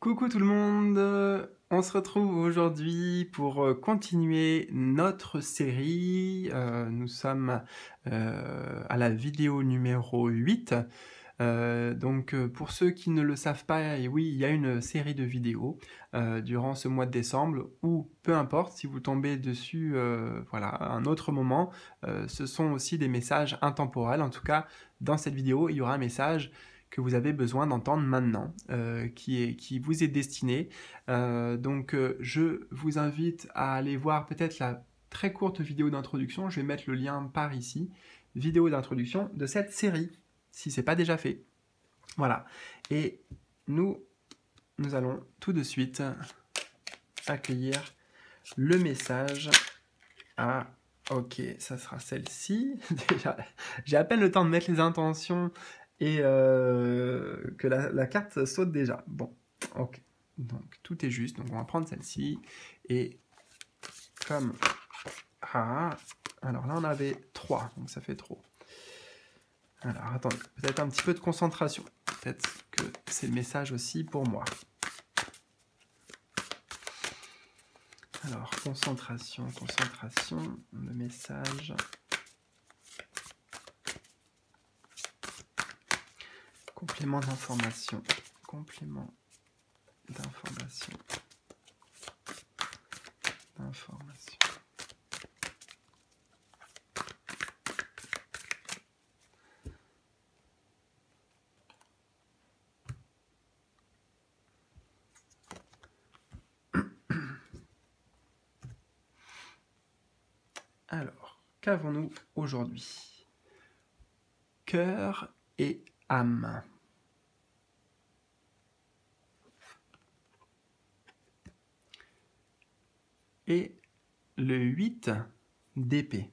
Coucou tout le monde euh, On se retrouve aujourd'hui pour euh, continuer notre série. Euh, nous sommes à la vidéo numéro 8. donc pour ceux qui ne le savent pas, et eh oui, il y a une série de vidéos durant ce mois de décembre ou peu importe si vous tombez dessus voilà, à un autre moment, ce sont aussi des messages intemporels. En tout cas, dans cette vidéo, il y aura un message que vous avez besoin d'entendre maintenant, euh, qui, est, qui vous est destiné. Euh, donc euh, je vous invite à aller voir peut-être la très courte vidéo d'introduction, je vais mettre le lien par ici, vidéo d'introduction de cette série, si ce n'est pas déjà fait. Voilà. Et nous, nous allons tout de suite accueillir le message Ah, Ok, ça sera celle-ci. Déjà, j'ai à peine le temps de mettre les intentions et euh, que la, la, carte saute déjà. Bon, ok. Donc tout est juste. Donc on va prendre celle-ci. Et comme... Ah, alors là on avait 3, donc ça fait trop. Alors attendez, peut-être un petit peu de concentration. Peut-être que c'est le message aussi pour moi. Alors concentration, concentration, le message. complément d'information. Complément d'information. d'information. Alors, qu'avons-nous aujourd'hui Cœur et âme. le 8 d'épée.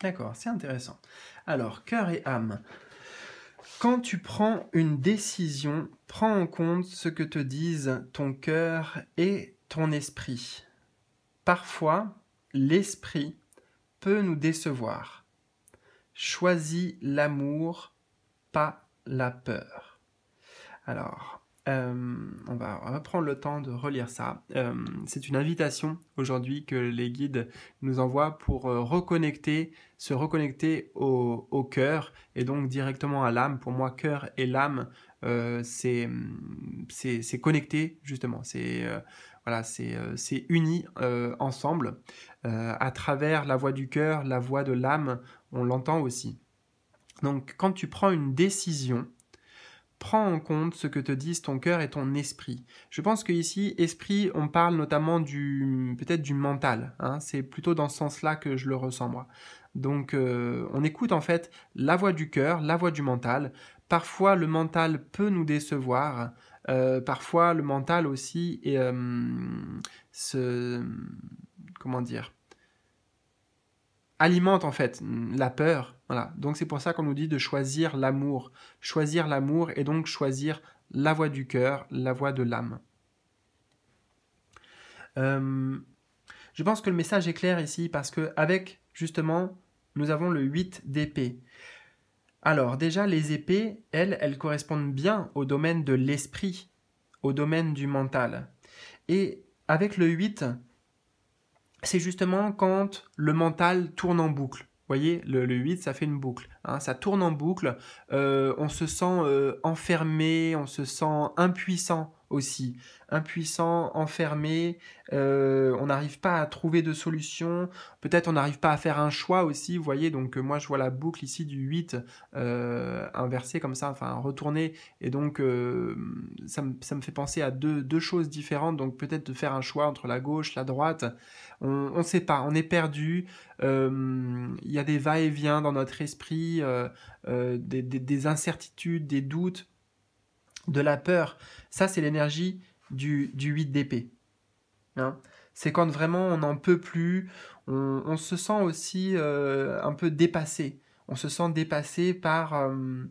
D'accord, c'est intéressant. Alors, cœur et âme. Quand tu prends une décision, prends en compte ce que te disent ton cœur et ton esprit. Parfois, l'esprit peut nous décevoir. Choisis l'amour, pas la peur. Alors, euh, on, va, prendre le temps de relire ça. Euh, c'est une invitation aujourd'hui que les guides nous envoient pour euh, reconnecter, se reconnecter au, cœur et donc directement à l'âme. Pour moi, cœur et l'âme, c'est, connecté justement. C'est voilà, c'est, c'est uni ensemble à travers la voix du cœur, la voix de l'âme. On l'entend aussi. Donc, quand tu prends une décision, prends en compte ce que te disent ton cœur et ton esprit. Je pense qu'ici, esprit, on parle notamment du peut-être du mental. Hein. c'est plutôt dans ce sens-là que je le ressens moi. Donc, euh, on écoute en fait la voix du cœur, la voix du mental. Parfois, le mental peut nous décevoir. Euh, parfois, le mental aussi euh, comment dire alimente en fait mm, la peur. Voilà. Donc c'est pour ça qu'on nous dit de choisir l'amour. Choisir l'amour et donc choisir la voie du cœur, la voie de l'âme. Euh, je pense que le message est clair ici parce que avec justement, nous avons le 8 d'épée. Alors déjà, les épées, elles, elles correspondent bien au domaine de l'esprit, au domaine du mental. Et avec le 8, c'est justement quand le mental tourne en boucle. Vous voyez, le, 8, ça fait une boucle. Hein. ça tourne en boucle. Euh, on se sent euh, enfermé, on se sent impuissant aussi. Impuissant, enfermé, euh, on n'arrive pas à trouver de solution, peut-être on n'arrive pas à faire un choix aussi, vous voyez, donc euh, moi je vois la boucle ici du 8 inversée euh, comme ça, enfin retournée. et donc ça me, fait penser à deux, choses différentes, donc peut-être de faire un choix entre la gauche, la droite, on ne sait pas, on est perdu, il y a des va-et-vient dans notre esprit, des incertitudes, des doutes, de la peur. Ça, c'est l'énergie du, du 8 d'épée. Hein. c'est quand vraiment on n'en peut plus, on, se sent aussi euh, un peu dépassé. On se sent dépassé par, euh,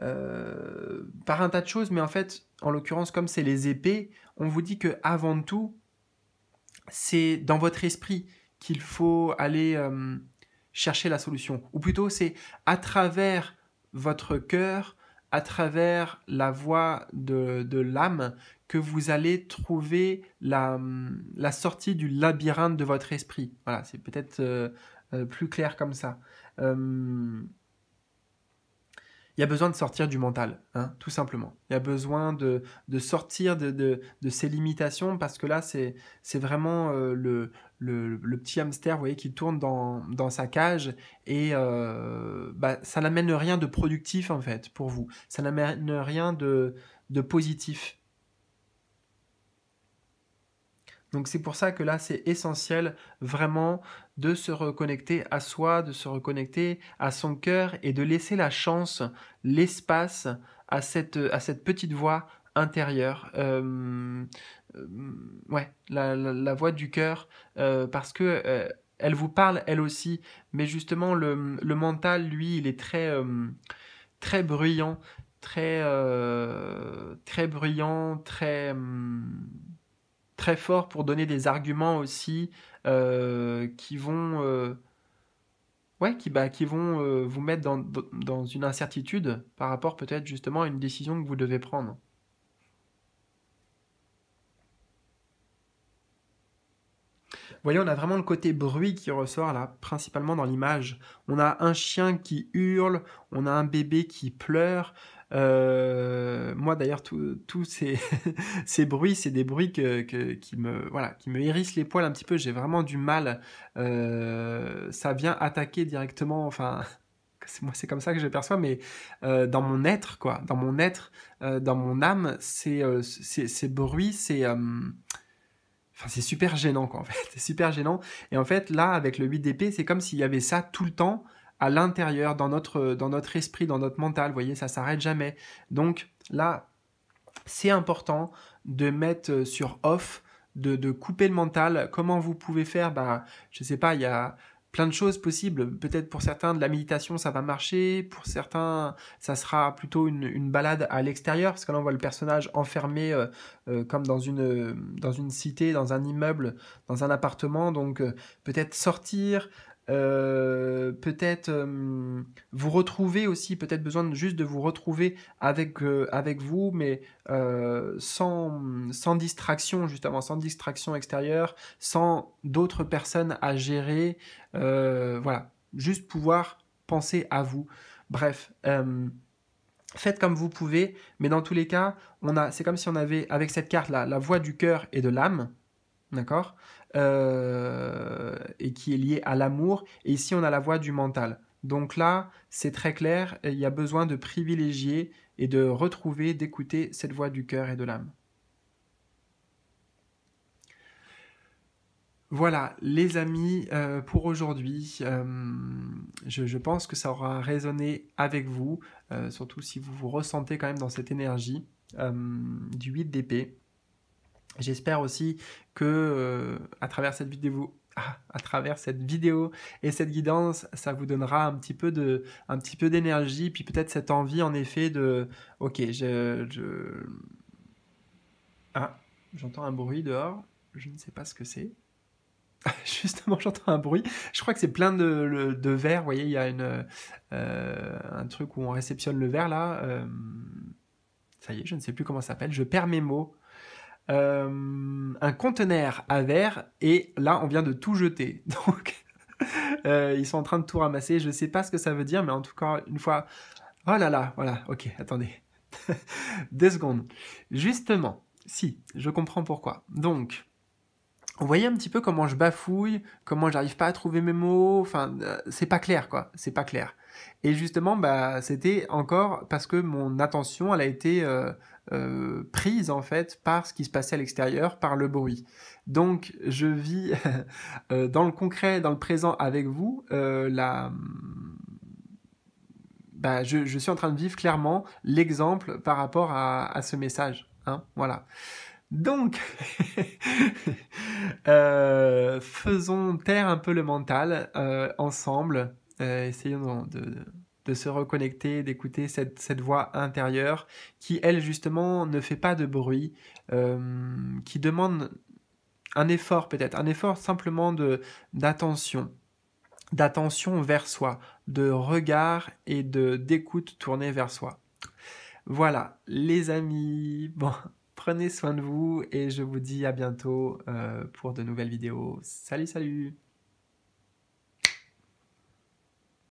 euh, par un tas de choses, mais en fait, en l'occurrence, comme c'est les épées, on vous dit que avant tout, c'est dans votre esprit qu'il faut aller chercher la solution. Ou plutôt, c'est à travers votre cœur, à travers la voie de, de l'âme que vous allez trouver la, la, sortie du labyrinthe de votre esprit. Voilà, c'est peut-être euh, euh, plus clair comme ça. Euh, il y a besoin de sortir du mental, hein, tout simplement. Il y a besoin de, de sortir de, de, de, ces limitations parce que là, c'est vraiment le, le, petit hamster, vous voyez, qui tourne dans, dans sa cage et euh, bah, ça n'amène rien de productif en fait pour vous. Ça n'amène rien de, de positif. Donc c'est pour ça que là, c'est essentiel vraiment de se reconnecter à soi, de se reconnecter à son cœur et de laisser la chance, l'espace à cette, à cette petite voix intérieure. Euh, euh, ouais, la, voix du cœur, euh, parce que euh, elle vous parle elle aussi, mais justement le, le mental, lui, il est très, très bruyant, très, très bruyant, très, hum, très fort pour donner des arguments aussi qui vont, ouais, qui, bah, qui vont vous mettre dans, dans une incertitude par rapport peut-être justement à une décision que vous devez prendre. voyez, on a vraiment le côté bruit qui ressort là, principalement dans l'image. On a un chien qui hurle, on a un bébé qui pleure. Euh, moi d'ailleurs, tous ces, bruits, c'est des bruits qui, me, voilà, qui me hérissent les poils un petit peu. J'ai vraiment du mal. Euh, ça vient attaquer directement, enfin, moi c'est comme ça que je perçois, mais euh, dans mon être, quoi, dans mon être, dans mon âme, ces, ces, bruits, c'est c'est super gênant, quoi, en fait. C'est super gênant. Et en fait, là, avec le 8 dp c'est comme s'il y avait ça tout le temps à l'intérieur, dans notre, dans notre esprit, dans notre mental. Vous voyez, ça s'arrête jamais. Donc là, c'est important de mettre euh, sur off, de, de, couper le mental. Comment vous pouvez faire bah, Je sais pas, il y a plein de choses possibles. Peut-être pour certains, de la méditation, ça va marcher. Pour certains, ça sera plutôt une, balade à l'extérieur, parce que là, on voit le personnage enfermé euh, euh, comme dans une, euh, dans une cité, dans un immeuble, dans un appartement. Donc, peut-être sortir, euh, peut-être euh, vous retrouver aussi, peut-être besoin juste de vous retrouver avec, euh, avec vous, mais sans, sans distraction, justement, sans distraction extérieure, sans d'autres personnes à gérer. voilà, juste pouvoir penser à vous. Bref. Faites comme vous pouvez, mais dans tous les cas, on a, c'est comme si on avait avec cette carte là la voix du cœur et de l'âme, d'accord euh, et qui est lié à l'amour. Et ici, on a la voix du mental. Donc là, c'est très clair, il y a besoin de privilégier et de retrouver, d'écouter cette voix du cœur et de l'âme. Voilà, les amis, euh, pour aujourd'hui, euh, je, pense que ça aura résonné avec vous, surtout si vous vous ressentez quand même dans cette énergie du 8 d'épée. J'espère aussi que euh, à travers cette vidéo ah, à travers cette vidéo et cette guidance, ça vous donnera un petit peu de, un petit peu d'énergie, puis peut-être cette envie en effet de, ok, je, ah, j'entends un bruit dehors, je ne sais pas ce que c'est. Justement, j'entends un bruit. Je crois que c'est plein de, de, verres. Vous voyez, il y a une, euh, un truc où on réceptionne le verre là. Euh, ça y est, je ne sais plus comment ça s'appelle. Je perds mes mots. Euh, un conteneur à verre et là on vient de tout jeter. Donc euh, ils sont en train de tout ramasser. Je ne sais pas ce que ça veut dire, mais en tout cas une fois. Oh là là, voilà. Ok, attendez. Deux secondes. Justement, si, je comprends pourquoi. Donc, vous voyez un petit peu comment je bafouille, comment j'arrive pas à trouver mes mots. Enfin, euh, c'est pas clair quoi. C'est pas clair. Et justement, bah, c'était encore parce que mon attention, elle a été euh, euh, prise en fait par ce qui se passait à l'extérieur, par le bruit. Donc, je vis euh, dans le concret, dans le présent avec vous, la... bah, je, je, suis en train de vivre clairement l'exemple par rapport à, à ce message. Hein, voilà. Donc, faisons taire un peu le mental ensemble euh, essayons de, de, se reconnecter, d'écouter cette, voix intérieure qui, elle, justement, ne fait pas de bruit, euh, qui demande un effort peut-être, un effort simplement de d'attention, d'attention vers soi, de regard et de d'écoute tournée vers soi. Voilà, les amis. Bon, prenez soin de vous et je vous dis à bientôt euh, pour de nouvelles vidéos. Salut, salut